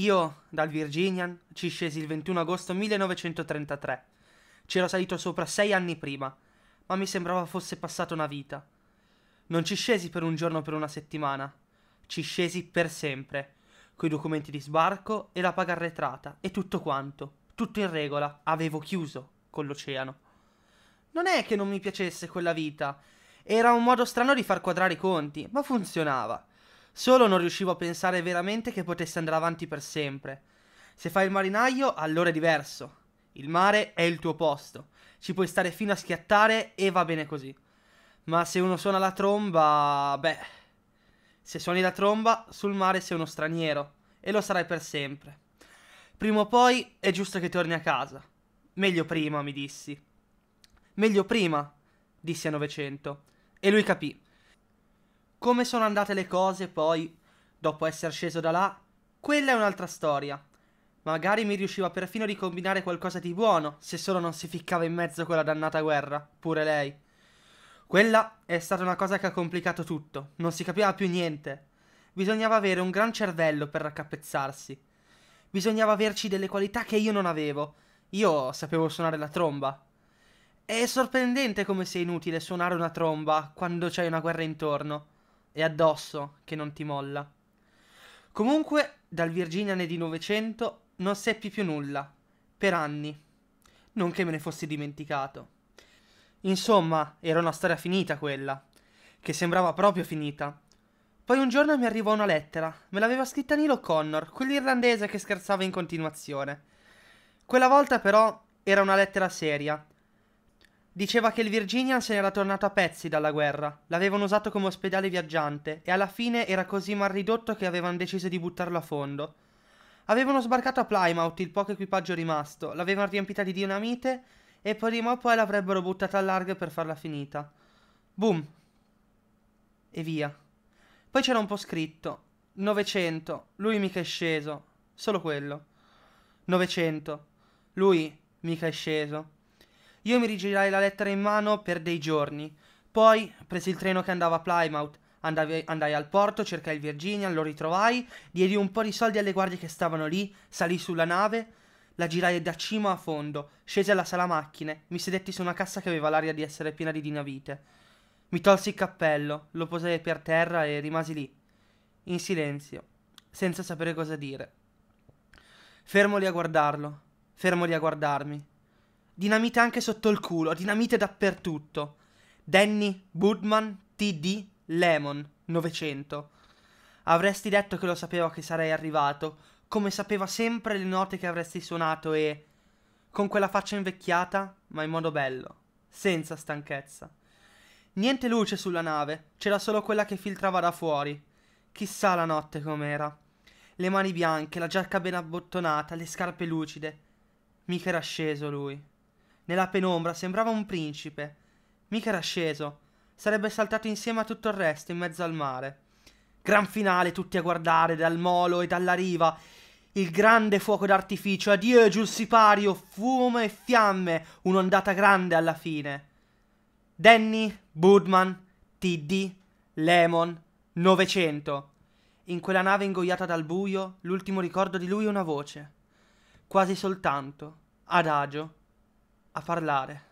Io dal Virginian ci scesi il 21 agosto 1933. C'ero salito sopra sei anni prima, ma mi sembrava fosse passata una vita. Non ci scesi per un giorno o per una settimana. Ci scesi per sempre, coi documenti di sbarco e la paga arretrata e tutto quanto. Tutto in regola, avevo chiuso con l'oceano. Non è che non mi piacesse quella vita. Era un modo strano di far quadrare i conti, ma funzionava. Solo non riuscivo a pensare veramente che potesse andare avanti per sempre. Se fai il marinaio, allora è diverso. Il mare è il tuo posto. Ci puoi stare fino a schiattare e va bene così. Ma se uno suona la tromba, beh. Se suoni la tromba, sul mare sei uno straniero. E lo sarai per sempre. Prima o poi è giusto che torni a casa. Meglio prima, mi dissi. Meglio prima, dissi a Novecento. E lui capì. Come sono andate le cose poi, dopo essere sceso da là, quella è un'altra storia. Magari mi riusciva perfino di combinare qualcosa di buono, se solo non si ficcava in mezzo quella dannata guerra, pure lei. Quella è stata una cosa che ha complicato tutto, non si capiva più niente. Bisognava avere un gran cervello per raccapezzarsi. Bisognava averci delle qualità che io non avevo. Io sapevo suonare la tromba. È sorprendente come sia inutile suonare una tromba quando c'è una guerra intorno è addosso che non ti molla. Comunque, dal Virginiane di Novecento non seppi più nulla, per anni. Non che me ne fossi dimenticato. Insomma, era una storia finita quella, che sembrava proprio finita. Poi un giorno mi arrivò una lettera, me l'aveva scritta Nilo Connor, quell'irlandese che scherzava in continuazione. Quella volta però era una lettera seria, Diceva che il Virginian se n'era tornato a pezzi dalla guerra, l'avevano usato come ospedale viaggiante e alla fine era così mal ridotto che avevano deciso di buttarlo a fondo. Avevano sbarcato a Plymouth il poco equipaggio rimasto, l'avevano riempita di dinamite e prima o poi l'avrebbero buttata a largo per farla finita. Boom. E via. Poi c'era un po' scritto. 900. Lui mica è sceso. Solo quello. 900. Lui mica è sceso. Io mi rigirai la lettera in mano per dei giorni. Poi presi il treno che andava a Plymouth. Andavi, andai al porto, cercai il Virginia, lo ritrovai, diedi un po' di soldi alle guardie che stavano lì, salì sulla nave, la girai da cima a fondo, scesi alla sala macchine, mi sedetti su una cassa che aveva l'aria di essere piena di dinamite. Mi tolsi il cappello, lo posai per terra e rimasi lì, in silenzio, senza sapere cosa dire. Fermo lì a guardarlo, fermo lì a guardarmi. Dinamite anche sotto il culo, dinamite dappertutto. Danny, Woodman TD, Lemon, 900. Avresti detto che lo sapeva che sarei arrivato, come sapeva sempre le note che avresti suonato e... con quella faccia invecchiata, ma in modo bello, senza stanchezza. Niente luce sulla nave, c'era solo quella che filtrava da fuori. Chissà la notte com'era. Le mani bianche, la giacca ben abbottonata, le scarpe lucide. Mica era sceso lui. Nella penombra sembrava un principe. Mica era sceso. Sarebbe saltato insieme a tutto il resto in mezzo al mare. Gran finale tutti a guardare dal molo e dalla riva. Il grande fuoco d'artificio, addio giù il sipario, fumo e fiamme, un'ondata grande alla fine. Danny, Budman, TD, Lemon, 900. In quella nave ingoiata dal buio, l'ultimo ricordo di lui è una voce. Quasi soltanto, adagio, a parlare